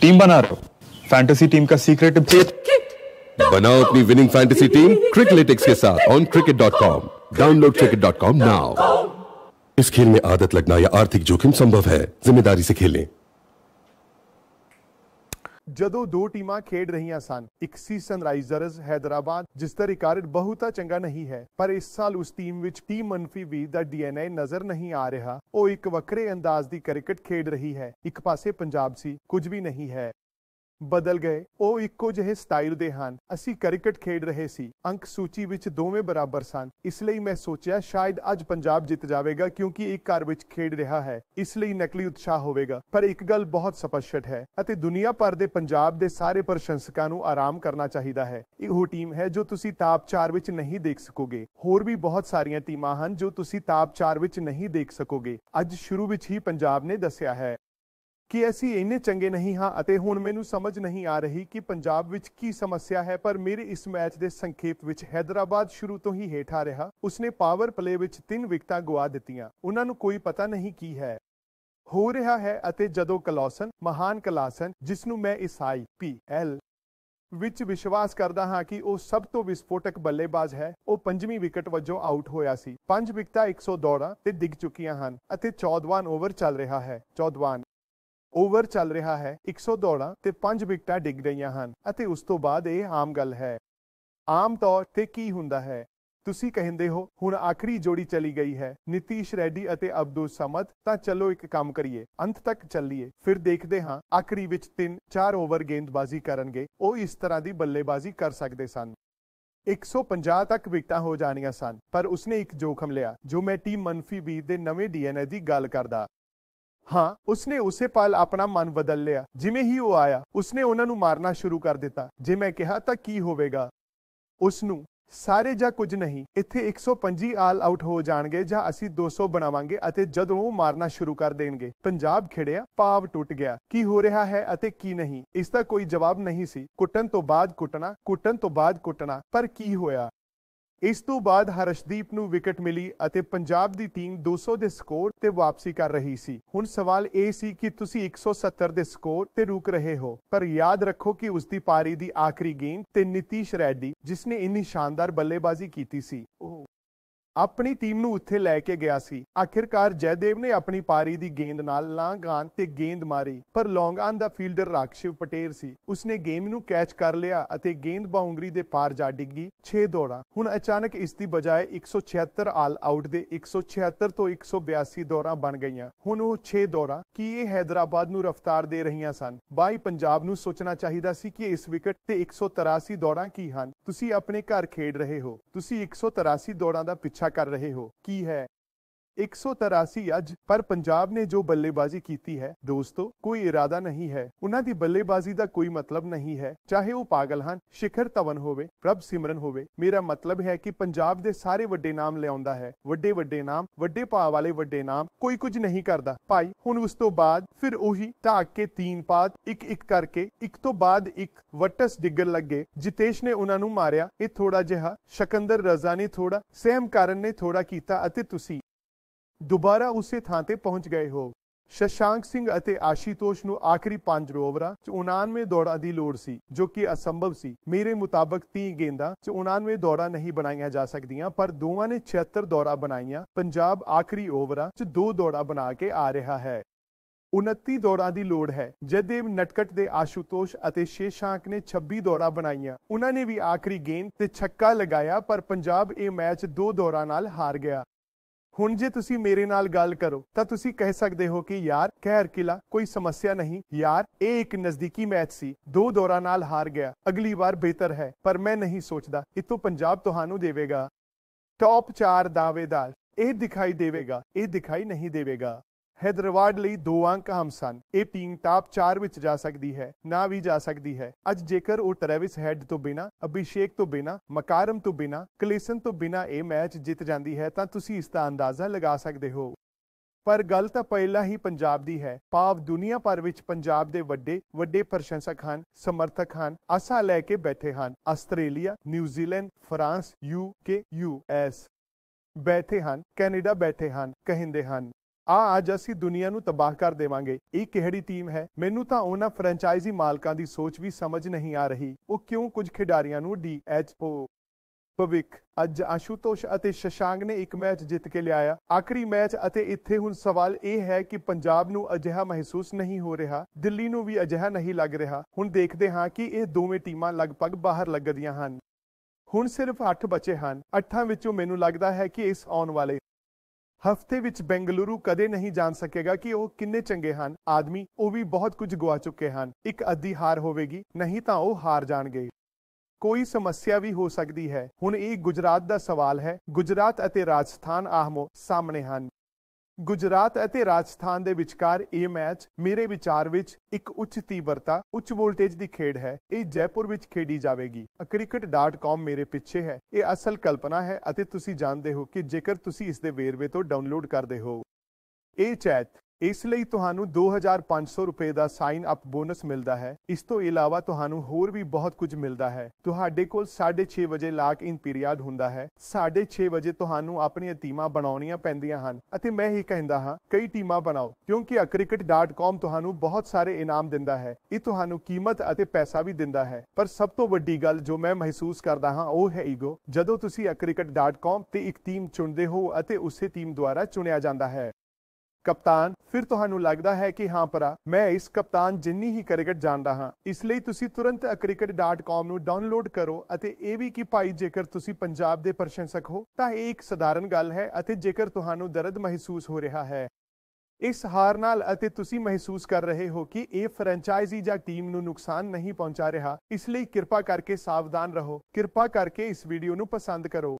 team बना रहे हो फैंटेसी टीम का सीक्रेट बनाओ अपनी विनिंग फैंटेसी टीम क्रिकलेटिक्स के साथ on cricket dot com download cricket dot com now इस खेल में आदत लगना या आर्थिक जोखिम संभव है जिम्मेदारी से खेलें ਜਦੋਂ ਦੋ ਟੀਮਾਂ ਖੇਡ ਰਹੀਆਂ ਸਨ ਇੱਕ ਸੀ ਸਨਰਾਈਜ਼ਰਸ ਹైదరాబాద్ ਜਿਸ ਦਾ ਰਿਕਾਰਡ ਬਹੁਤਾ ਚੰਗਾ ਨਹੀਂ ਹੈ ਪਰ ਇਸ ਸਾਲ ਉਸ ਟੀਮ ਵਿੱਚ ਟੀਮ ਮਨਫੀ ਵੀ ਦਾ ਡੀਐਨਏ ਨਜ਼ਰ ਨਹੀਂ ਆ ਰਿਹਾ ਉਹ ਇੱਕ ਵੱਖਰੇ ਅੰਦਾਜ਼ ਦੀ ਕ੍ਰਿਕਟ ਖੇਡ ਰਹੀ ਹੈ ਇੱਕ ਪਾਸੇ ਪੰਜਾਬ ਸੀ ਕੁਝ ਵੀ ਨਹੀਂ ਹੈ ਬਦਲ ਗਏ ਉਹ ਇੱਕੋ ਜਿਹੇ ਸਟਾਈਲ ਦੇ ਹਨ ਅਸੀਂ ਕ੍ਰਿਕਟ ਖੇਡ ਰਹੇ ਸੀ ਅੰਕ ਸੂਚੀ ਵਿੱਚ ਦੋਵੇਂ ਬਰਾਬਰ ਸਨ ਇਸ ਲਈ ਮੈਂ ਸੋਚਿਆ ਸ਼ਾਇਦ ਅੱਜ ਪੰਜਾਬ ਜਿੱਤ ਜਾਵੇਗਾ ਕਿਉਂਕਿ ਇੱਕ ਘਰ ਵਿੱਚ ਖੇਡ ਰਿਹਾ ਹੈ ਇਸ ਲਈ ਨਕਲੀ ਉਤਸ਼ਾਹ ਹੋਵੇਗਾ ਪਰ ਇੱਕ ਗੱਲ ਬਹੁਤ ਸਪਸ਼ਟ ਹੈ ਅਤੇ ਦੁਨੀਆ ਭਰ ਦੇ ਪੰਜਾਬ ਦੇ ਸਾਰੇ ਪ੍ਰਸ਼ੰਸਕਾਂ ਨੂੰ ਆਰਾਮ ਕਰਨਾ ਚਾਹੀਦਾ ਹੈ ਇਹ ਉਹ ਟੀਮ ਹੈ ਜੋ ਤੁਸੀਂ ਟਾਪ 4 ਵਿੱਚ ਨਹੀਂ ਦੇਖ ਸਕੋਗੇ ਹੋਰ ਵੀ ਬਹੁਤ ਸਾਰੀਆਂ ਟੀਮਾਂ ਹਨ ਜੋ ਤੁਸੀਂ ਟਾਪ 4 ਵਿੱਚ ਨਹੀਂ ਦੇਖ ਸਕੋਗੇ ਅੱਜ ਸ਼ੁਰੂ ਵਿੱਚ ਹੀ ਪੰਜਾਬ ਨੇ ਦੱਸਿਆ ਹੈ ਕਿ ਅਸੀਂ ਇੰਨੇ ਚੰਗੇ ਨਹੀਂ ਹਾਂ ਅਤੇ ਹੁਣ ਮੈਨੂੰ ਸਮਝ ਨਹੀਂ ਆ ਰਹੀ ਕਿ ਪੰਜਾਬ ਵਿੱਚ ਕੀ ਸਮੱਸਿਆ ਹੈ ਪਰ ਮੇਰੇ ਇਸ ਮੈਚ ਦੇ ਸੰਖੇਪ ਵਿੱਚ ਹైదరాబాద్ ਸ਼ੁਰੂ ਤੋਂ ਹੀ ਹੇਠਾ ਰਿਹਾ ਉਸਨੇ ਪਾਵਰ ਪਲੇ ਵਿੱਚ 3 ਵਿਕਟਾਂ ਗਵਾ ਦਿੱਤੀਆਂ ਉਹਨਾਂ ਨੂੰ ਕੋਈ ਪਤਾ ਨਹੀਂ ਕੀ ਹੈ ਹੋ ਰਿਹਾ ਹੈ ਅਤੇ ਜਦੋਂ ਕਲੌਸਨ ਮਹਾਨ ਕਲਾਸਨ ਜਿਸ ਨੂੰ ਮੈਂ ਇਸ ਆਈ ਪੀ ਐਲ ਵਿੱਚ ਵਿਸ਼ਵਾਸ ਕਰਦਾ ਹਾਂ ਕਿ ਉਹ ਸਭ ਤੋਂ ਵਿਸਫੋਟਕ ਬੱਲੇਬਾਜ਼ ਹੈ ਉਹ ਪੰਜਵੀਂ ਵਿਕਟ ਵੱਜੋਂ ਆਊਟ ਹੋਇਆ ਸੀ ਪੰਜ ਵਿਕਟਾਂ 100 ਦੌੜਾਂ ਤੇ ਡਿੱਗ ਚੁੱਕੀਆਂ ਹਨ ਅਤੇ 14ਵਾਂ ਓਵਰ ਚੱਲ ਰਿਹਾ ਹੈ 14ਵਾਂ ਓਵਰ ਚੱਲ ਰਿਹਾ ਹੈ 100 ਦੌੜਾਂ ਤੇ 5 ਵਿਕਟਾਂ ਡਿੱਗ ਰਹੀਆਂ ਹਨ ਅਤੇ ਉਸ ਤੋਂ ਬਾਅਦ ਇਹ ਆਮ ਗੱਲ ਹੈ ਆਮ ਤੌਰ ਤੇ ਕੀ ਹੁੰਦਾ ਹੈ ਤੁਸੀਂ ਕਹਿੰਦੇ ਹੋ ਹੁਣ ਆਖਰੀ ਜੋੜੀ ਚਲੀ ਗਈ ਹੈ ਨਿਤੀਸ਼ ਰੈਡੀ ਅਤੇ ਅਬਦੁਲ ਸਮਦ ਤਾਂ ਚਲੋ ਇੱਕ ਕੰਮ ਕਰੀਏ ਅੰਤ ਤੱਕ ਚੱਲੀਏ ਫਿਰ ਦੇਖਦੇ ਹਾਂ ਆਖਰੀ ਵਿੱਚ 3-4 ਓਵਰ ਗੇਂਦਬਾਜ਼ੀ ਕਰਨਗੇ ਉਹ ਇਸ ਤਰ੍ਹਾਂ ਦੀ ਬੱਲੇਬਾਜ਼ੀ ਕਰ ਸਕਦੇ ਸਨ 150 ਤੱਕ ਵਿਕਟਾਂ ਹੋ ਜਾਣੀਆਂ ਸਨ ਪਰ ਉਸਨੇ ਇੱਕ ਜੋਖਮ ਲਿਆ ਜੋ ਮੈਂ ਟੀਮ ਮਨਫੀ 20 ਦੇ ਨਵੇਂ ਡੀਐਨਏ ਦੀ ਗੱਲ ਕਰਦਾ ਹਾਂ ਉਸਨੇ ਉਸੇ ਪਲ ਆਪਣਾ ਮਨ ਬਦਲ ਲਿਆ ਜਿਵੇਂ ਹੀ ਉਹ ਆਇਆ ਉਸਨੇ ਉਹਨਾਂ ਨੂੰ ਮਾਰਨਾ ਸ਼ੁਰੂ ਕਰ ਦਿੱਤਾ ਜੇ ਮੈਂ ਕਿਹਾ ਤਾਂ ਕੀ ਹੋਵੇਗਾ ਉਸ ਨੂੰ ਸਾਰੇ ਜਾਂ ਕੁਝ ਨਹੀਂ ਇੱਥੇ 125 ਆਲ ਆਊਟ ਹੋ ਜਾਣਗੇ ਜਾਂ ਅਸੀਂ 200 ਬਣਾਵਾਂਗੇ ਅਤੇ ਜਦੋਂ ਉਹ ਮਾਰਨਾ ਸ਼ੁਰੂ ਕਰ ਦੇਣਗੇ ਪੰਜਾਬ ਖੜਿਆ ਪਾਵ ਟੁੱਟ ਗਿਆ ਕੀ ਹੋ ਰਿਹਾ ਹੈ ਅਤੇ ਕੀ ਨਹੀਂ ਇਸ ਦਾ ਕੋਈ ਜਵਾਬ ਨਹੀਂ ਸੀ ਕੁੱਟਣ ਤੋਂ ਬਾਅਦ ਕੁੱਟਣਾ ਕੁੱਟਣ ਤੋਂ ਬਾਅਦ ਕੁੱਟਣਾ ਪਰ ਕੀ ਹੋਇਆ ਇਸ ਤੋਂ ਬਾਅਦ ਹਰਸ਼ਦੀਪ ਨੂੰ ਵਿਕਟ ਮਿਲੀ ਅਤੇ ਪੰਜਾਬ ਦੀ ਟੀਮ 200 ਦੇ ਸਕੋਰ ਤੇ ਵਾਪਸੀ ਕਰ ਰਹੀ ਸੀ ਹੁਣ ਸਵਾਲ ਇਹ ਸੀ ਕਿ ਤੁਸੀਂ 170 ਦੇ ਸਕੋਰ ਤੇ ਰੁਕ ਰਹੇ ਹੋ ਪਰ ਯਾਦ ਰੱਖੋ ਕਿ ਉਸ ਦੀ ਪਾਰੀ ਦੀ ਆਖਰੀ ਗੇਂਦ ਤੇ ਨਿਤੀਸ਼ ਰੈਡੀ ਜਿਸ ਨੇ ਇੰਨੀ ਸ਼ਾਨਦਾਰ ਬੱਲੇਬਾਜ਼ੀ ਕੀਤੀ ਸੀ ਉਹ ਆਪਣੀ ਟੀਮ ਨੂੰ ਉੱਥੇ ਲੈ ਕੇ ਗਿਆ ਸੀ ਆਖਿਰਕਾਰ ਜੈਦੇਵ ਨੇ ਆਪਣੀ ਪਾਰੀ ਦੀ ਗੇਂਦ ਨਾਲ ਲਾਂਗ ਆਨ ਤੇ ਗੇਂਦ ਮਾਰੀ ਪਰ ਲੌਂਗ ਆਨ ਦਾ ਫੀਲਡਰ ਰਾਖਸ਼ਿਵ ਪਟੇਰ ਸੀ ਉਸਨੇ ਗੇਮ ਨੂੰ ਕੈਚ ਕਰ ਲਿਆ ਅਤੇ ਗੇਂਦ ਬਾਉਂਡਰੀ ਦੇ ਪਾਰ ਜਾ ਡਿੱਗੀ 6 ਦੌੜਾਂ ਹੁਣ ਅਚਾਨਕ ਇਸ ਦੀ ਬਜਾਏ 176 ਆਲ ਆਊਟ ਦੇ 176 ਤੋਂ 182 ਦੌੜਾਂ ਬਣ ਗਈਆਂ ਹੁਣ ਉਹ 6 ਦੌੜਾਂ ਕੀ ਇਹ ਹైదరాబాద్ ਨੂੰ ਰਫ਼ਤਾਰ ਦੇ ਰਹੀਆਂ ਸਨ ਬਾਈ ਪੰਜਾਬ ਨੂੰ ਸੋਚਣਾ ਚਾਹੀਦਾ ਸੀ ਕਿ ਇਸ ਵਿਕਟ ਤੇ 183 ਦੌੜਾਂ ਕੀ ਹਨ ਤੁਸੀਂ ਆਪਣੇ ਘਰ ਖੇਡ ਰਹੇ ਹੋ ਤੁਸੀਂ 183 ਦੌੜਾਂ ਦਾ ਪਿੱਛਾ ਇਕੱਠਾ ਕਰ ਰਹੇ ਹੋ ਕੀ ਹੈ 183 ਅੱਜ ਪਰ ਪੰਜਾਬ ਨੇ ਜੋ ਬੱਲੇਬਾਜ਼ੀ ਕੀਤੀ ਹੈ ਦੋਸਤੋ ਕੋਈ ਇਰਾਦਾ ਨਹੀਂ ਹੈ ਉਹਨਾਂ ਦੀ ਬੱਲੇਬਾਜ਼ੀ ਦਾ ਕੋਈ ਮਤਲਬ ਨਹੀਂ ਹੈ ਚਾਹੇ ਉਹ ਪਾਗਲ ਹਨ ਸ਼ਿਖਰ ਤਵਨ ਹੋਵੇ ਪ੍ਰਭ ਸਿਮਰਨ ਹੋਵੇ ਮੇਰਾ ਮਤਲਬ ਹੈ ਕਿ ਪੰਜਾਬ ਦੇ ਸਾਰੇ ਵੱਡੇ ਨਾਮ ਲਿਆਉਂਦਾ ਹੈ ਵੱਡੇ ਵੱਡੇ ਨਾਮ ਵੱਡੇ ਭਾਅ ਵਾਲੇ ਵੱਡੇ ਨਾਮ ਕੋਈ ਕੁਝ ਨਹੀਂ ਕਰਦਾ ਭਾਈ ਹੁਣ ਉਸ ਤੋਂ ਬਾਅਦ ਫਿਰ ਉਹੀ ਢਾਕ ਕੇ ਤੀਨ ਪਾਤ ਇੱਕ ਇੱਕ ਕਰਕੇ ਇੱਕ ਤੋਂ ਬਾਅਦ ਇੱਕ ਵਟਸ ਡਿੱਗਣ ਲੱਗੇ ਜਿਤੇਸ਼ ਨੇ ਉਹਨਾਂ ਨੂੰ ਮਾਰਿਆ ਇਹ ਥੋੜਾ ਜਿਹਾ ਸ਼ਕੰਦਰ ਰਜ਼ਾ ਨੇ ਥੋੜਾ ਸਹਿਮ ਕਾਰਨ ਨੇ ਥੋੜਾ ਕੀਤਾ ਅਤੇ ਤੁਸੀਂ ਦੁਬਾਰਾ ਉਸੇ ਥਾਂ ਤੇ ਪਹੁੰਚ ਗਏ ਹੋ ਸ਼ਸ਼ਾਂਕ ਸਿੰਘ ਅਤੇ ਆਸ਼ੀਤੋਸ਼ ਨੂੰ ਆਖਰੀ 5 ਓਵਰਾਂ 'ਚ 99 ਦੌੜਾਂ ਦੀ ਲੋੜ ਸੀ ਜੋ ਕਿ ਅਸੰਭਵ ਸੀ ਮੇਰੇ ਮੁਤਾਬਕ 30 ਗੇਂਦਾਂ 'ਚ 99 ਦੌੜਾਂ ਨਹੀਂ ਬਣਾਈਆਂ ਜਾ ਸਕਦੀਆਂ ਪਰ ਦੋਵਾਂ ਨੇ 76 ਦੌੜਾਂ ਬਣਾਈਆਂ ਪੰਜਾਬ ਆਖਰੀ ਓਵਰਾਂ 'ਚ ਦੋ ਦੌੜਾਂ ਬਣਾ ਕੇ ਆ ਰਿਹਾ ਹੈ 29 ਦੌੜਾਂ ਦੀ ਲੋੜ ਹੈ ਜਦੇਵ ਨਟਕਟ ਦੇ ਆਸ਼ੂਤੋਸ਼ ਅਤੇ ਸ਼ੇਸ਼ਾਂਕ ਨੇ 26 ਦੌੜਾਂ ਬਣਾਈਆਂ ਉਹਨਾਂ ਨੇ ਵੀ ਆਖਰੀ ਗੇਂਦ ਤੇ ਛੱਕਾ ਲਗਾਇਆ ਪਰ ਪੰਜਾਬ ਇਹ ਮੈਚ ਦੋ ਦੌੜਾਂ ਨਾਲ ਹਾਰ ਗਿਆ ਹੁਣ ਜੇ ਤੁਸੀਂ ਮੇਰੇ ਨਾਲ ਗੱਲ ਕਰੋ ਤਾਂ ਤੁਸੀਂ ਕਹਿ ਸਕਦੇ ਹੋ ਕਿ ਯਾਰ ਖੈਰ ਕਿਲਾ ਕੋਈ ਸਮੱਸਿਆ ਨਹੀਂ ਯਾਰ ਇਹ ਇੱਕ ਨਜ਼ਦੀਕੀ ਮੈਚ ਸੀ ਦੋ ਦੌਰਾਂ ਨਾਲ ਹਾਰ ਗਿਆ ਅਗਲੀ ਵਾਰ ਬਿਹਤਰ ਹੈ ਪਰ ਮੈਂ ਨਹੀਂ ਸੋਚਦਾ ਇਤੋਂ ਪੰਜਾਬ ਤੁਹਾਨੂੰ ਦੇਵੇਗਾ ਟੌਪ 4 ਦਾਅਵੇਦਾਰ ਇਹ ਦਿਖਾਈ ਦੇਵੇਗਾ ਇਹ ਦਿਖਾਈ ਨਹੀਂ ਦੇਵੇਗਾ ਹੈਦਰਾਬਾਦ ਲਈ ਦੋ ਅੰਕ ਹਮ ਸਨ ਇਹ ਟੀਮ ਟਾਪ 4 ਵਿੱਚ ਜਾ ਸਕਦੀ ਹੈ ਨਾ ਵੀ ਜਾ ਸਕਦੀ ਹੈ ਅੱਜ ਜੇਕਰ ਉਹ ਟ੍ਰੈਵਿਸ ਹੈਡ ਤੋਂ ਬਿਨਾ ਅਭਿਸ਼ੇਕ ਤੋਂ ਬਿਨਾ ਮਕਾਰਮ ਤੋਂ ਬਿਨਾ ਕਲੇਸਨ ਤੋਂ ਬਿਨਾ ਇਹ ਮੈਚ ਜਿੱਤ ਜਾਂਦੀ ਹੈ ਤਾਂ ਤੁਸੀਂ ਇਸ ਦਾ ਅੰਦਾਜ਼ਾ ਲਗਾ ਸਕਦੇ ਹੋ ਪਰ ਗੱਲ ਤਾਂ ਪਹਿਲਾਂ ਹੀ ਪੰਜਾਬ ਦੀ ਹੈ ਪਾਵ ਦੁਨੀਆ ਭਰ ਵਿੱਚ ਪੰਜਾਬ ਦੇ ਵੱਡੇ ਵੱਡੇ ਪ੍ਰਸ਼ੰਸਕ ਹਨ ਸਮਰਥਕ ਹਨ ਆਸਾ ਲੈ ਕੇ ਬੈਠੇ ਹਨ Australia New Zealand France UK US ਬੈਠੇ ਹਨ ਕੈਨੇਡਾ ਬੈਠੇ ਹਨ ਕਹਿੰਦੇ ਹਨ ਆ ਅੱਜ ਅਸੀਂ ਦੁਨੀਆ ਨੂੰ ਤਬਾਹ ਕਰ ਦੇਵਾਂਗੇ ਇਹ ਕਿਹੜੀ ਟੀਮ ਹੈ ਮੈਨੂੰ ਤਾਂ ਉਹਨਾਂ ਫਰੈਂਚਾਈਜ਼ੀ ਮਾਲਕਾਂ ਦੀ ਸੋਚ ਵੀ ਸਮਝ ਨਹੀਂ ਆ ਰਹੀ ਉਹ ਕਿਉਂ ਕੁਝ ਖਿਡਾਰੀਆਂ ਨੂੰ ਡੀਐਚਓ ਪਵਿਕ ਅੱਜ ਆਸ਼ੂਤੋਸ਼ ਅਤੇ ਸ਼ਸ਼ਾਂਗ ਨੇ ਇੱਕ ਮੈਚ ਜਿੱਤ ਕੇ ਲਿਆਇਆ ਆਖਰੀ ਮੈਚ ਅਤੇ ਇੱਥੇ ਹੁਣ ਸਵਾਲ ਇਹ ਹੈ ਕਿ ਪੰਜਾਬ ਨੂੰ ਅਜਿਹਾ ਮਹਿਸੂਸ ਨਹੀਂ ਹੋ ਰਿਹਾ ਦਿੱਲੀ ਨੂੰ ਵੀ ਅਜਿਹਾ ਨਹੀਂ ਲੱਗ ਰਿਹਾ ਹੁਣ ਦੇਖਦੇ ਹਾਂ ਕਿ ਇਹ ਦੋਵੇਂ ਟੀਮਾਂ ਲਗਭਗ ਬਾਹਰ ਲੱਗਦੀਆਂ ਹਨ ਹੁਣ ਸਿਰਫ 8 ਬਚੇ ਹਨ 8ਾਂ ਵਿੱਚੋਂ ਮੈਨੂੰ ਲੱਗਦਾ ਹੈ ਕਿ ਇਸ ਆਉਣ ਵਾਲੇ ਹਫਤੇ ਵਿੱਚ ਬੈਂਗਲੁਰੂ ਕਦੇ ਨਹੀਂ ਜਾਣ ਸਕੇਗਾ ਕਿ ਉਹ ਕਿੰਨੇ ਚੰਗੇ ਹਨ ਆਦਮੀ ਉਹ ਵੀ ਬਹੁਤ ਕੁਝ ਗਵਾ ਚੁੱਕੇ ਹਨ ਇੱਕ ਅੱਧੀ ਹਾਰ ਹੋਵੇਗੀ ਨਹੀਂ ਤਾਂ ਉਹ ਹਾਰ ਜਾਣਗੇ ਕੋਈ ਸਮੱਸਿਆ ਵੀ ਹੋ ਸਕਦੀ ਹੈ ਹੁਣ ਇਹ ਗੁਜਰਾਤ ਦਾ ਸਵਾਲ ਹੈ ਗੁਜਰਾਤ ਅਤੇ ਰਾਜਸਥਾਨ ਆਹਮੋ ਸਾਹਮਣੇ ਹਨ ਗੁਜਰਾਤ ਅਤੇ ਰਾਜਸਥਾਨ ਦੇ ਵਿਚਕਾਰ ਇਹ ਮੈਚ ਮੇਰੇ ਵਿਚਾਰ ਵਿੱਚ ਇੱਕ ਉੱਚ ਤੀਬਰਤਾ ਉੱਚ ਵੋਲਟੇਜ ਦੀ ਖੇਡ ਹੈ ਇਹ ਜੈਪੁਰ ਵਿੱਚ ਖੇਡੀ ਜਾਵੇਗੀ cricket.com ਮੇਰੇ ਪਿੱਛੇ ਹੈ ਇਹ ਅਸਲ ਕਲਪਨਾ ਹੈ ਅਤੇ ਤੁਸੀਂ ਜਾਣਦੇ ਹੋ ਕਿ ਜੇਕਰ ਤੁਸੀਂ ਇਸ ਦੇ ਵੇਰਵੇ ਤੋਂ ਡਾਊਨਲੋਡ ਕਰਦੇ ਹੋ ਇਹ ਚੈਟ ਇਸ ਲਈ ਤੁਹਾਨੂੰ 2500 ਰੁਪਏ ਦਾ ਸਾਈਨ ਅਪ ਬੋਨਸ ਮਿਲਦਾ ਹੈ ਇਸ ਤੋਂ ਇਲਾਵਾ ਤੁਹਾਨੂੰ ਹੋਰ ਵੀ ਬਹੁਤ ਕੁਝ ਮਿਲਦਾ ਹੈ ਤੁਹਾਡੇ ਕੋਲ 6:30 ਵਜੇ ਲਾਕ ਇਨ ਪੀਰੀਅਡ ਹੁੰਦਾ ਹੈ 6:30 ਵਜੇ ਤੁਹਾਨੂੰ ਆਪਣੀਆਂ ਟੀਮਾਂ ਬਣਾਉਣੀਆਂ ਪੈਂਦੀਆਂ ਹਨ ਅਤੇ ਮੈਂ ਹੀ ਕਹਿੰਦਾ ਹਾਂ ਕਈ ਟੀਮਾਂ ਬਣਾਓ ਕਿਉਂਕਿ cricket.com ਤੁਹਾਨੂੰ ਬਹੁਤ ਸਾਰੇ ਇਨਾਮ ਦਿੰਦਾ ਹੈ ਇਹ ਤੁਹਾਨੂੰ ਕੀਮਤ ਅਤੇ ਪੈਸਾ ਵੀ ਦਿੰਦਾ ਹੈ ਪਰ ਸਭ ਤੋਂ ਵੱਡੀ ਗੱਲ ਜੋ ਮੈਂ ਮਹਿਸੂਸ ਕਰਦਾ ਹਾਂ ਉਹ ਹੈ ਈਗੋ ਜਦੋਂ ਤੁਸੀਂ cricket.com ਤੇ ਇੱਕ ਟੀਮ ਚੁਣਦੇ ਹੋ ਅਤੇ ਉਸੇ ਟੀਮ ਦੁਆਰਾ ਚੁਣਿਆ ਜਾਂਦਾ ਹੈ ਕਪਤਾਨ ਫਿਰ ਤੁਹਾਨੂੰ ਲੱਗਦਾ ਹੈ ਕਿ ਹਾਂ ਪਰਾ ਮੈਂ ਇਸ ਕਪਤਾਨ ਜਿੰਨੀ ਹੀ ਕ੍ਰਿਕਟ ਜਾਣਦਾ ਹਾਂ ਇਸ ਲਈ ਤੁਸੀਂ ਤੁਰੰਤ cricket.com ਨੂੰ ਡਾਊਨਲੋਡ ਕਰੋ ਅਤੇ ਇਹ ਵੀ ਕਿ ਭਾਈ ਜੇਕਰ ਤੁਸੀਂ ਪੰਜਾਬ ਦੇ ਪ੍ਰਸ਼ੰਸਕ ਹੋ ਤਾਂ ਇਹ ਇੱਕ ਸਧਾਰਨ ਗੱਲ ਹੈ ਅਤੇ ਜੇਕਰ ਤੁਹਾਨੂੰ ਦਰਦ ਮਹਿਸੂਸ ਹੋ ਰਿਹਾ ਹੈ ਇਸ ਹਾਰ ਨਾਲ ਅਤੇ ਤੁਸੀਂ ਮਹਿਸੂਸ ਕਰ ਰਹੇ ਹੋ ਕਿ ਇਹ ਫਰੈਂਚਾਈਜ਼ੀ ਜਾਂ ਟੀਮ ਨੂੰ ਨੁਕਸਾਨ ਨਹੀਂ ਪਹੁੰਚਾ ਰਿਹਾ ਇਸ ਲਈ ਕਿਰਪਾ ਕਰਕੇ ਸਾਵਧਾਨ ਰਹੋ ਕਿਰਪਾ ਕਰਕੇ ਇਸ ਵੀਡੀਓ ਨੂੰ ਪਸੰਦ ਕਰੋ